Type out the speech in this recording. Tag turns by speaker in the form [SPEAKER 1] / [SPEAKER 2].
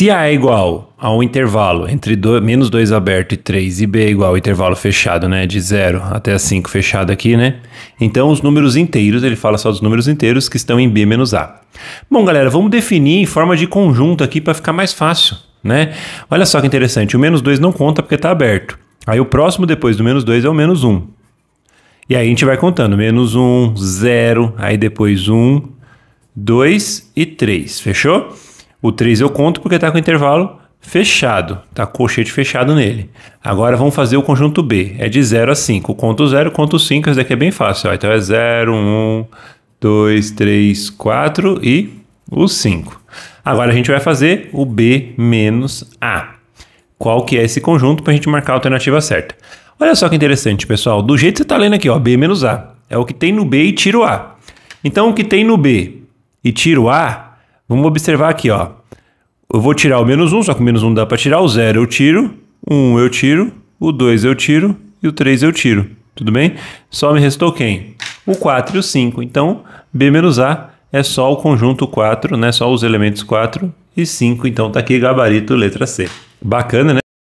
[SPEAKER 1] Se A é igual a um intervalo entre do, menos 2 aberto e 3 e B é igual ao intervalo fechado, né, de 0 até 5 fechado aqui, né? Então os números inteiros, ele fala só dos números inteiros que estão em B menos A. Bom, galera, vamos definir em forma de conjunto aqui para ficar mais fácil, né? Olha só que interessante, o menos 2 não conta porque está aberto. Aí o próximo depois do menos 2 é o menos 1. E aí a gente vai contando, menos 1, 0, aí depois 1, 2 e 3, fechou? fechou? O 3 eu conto porque está com o intervalo fechado, está colchete fechado nele. Agora vamos fazer o conjunto B. É de 0 a 5. Conto 0, conto 5. Esse daqui é bem fácil. Ó. Então é 0, 1, 2, 3, 4 e o 5. Agora a gente vai fazer o B menos A. Qual que é esse conjunto para a gente marcar a alternativa certa? Olha só que interessante, pessoal. Do jeito que você está lendo aqui, ó, B menos A. É o que tem no B e tira o A. Então, o que tem no B e tira o A Vamos observar aqui, ó. Eu vou tirar o menos 1, só que o menos 1 dá para tirar. O 0 eu tiro, o 1 eu tiro, o 2 eu tiro e o 3 eu tiro. Tudo bem? Só me restou quem? O 4 e o 5. Então, B menos A é só o conjunto 4, né? Só os elementos 4 e 5. Então, tá aqui gabarito letra C. Bacana, né?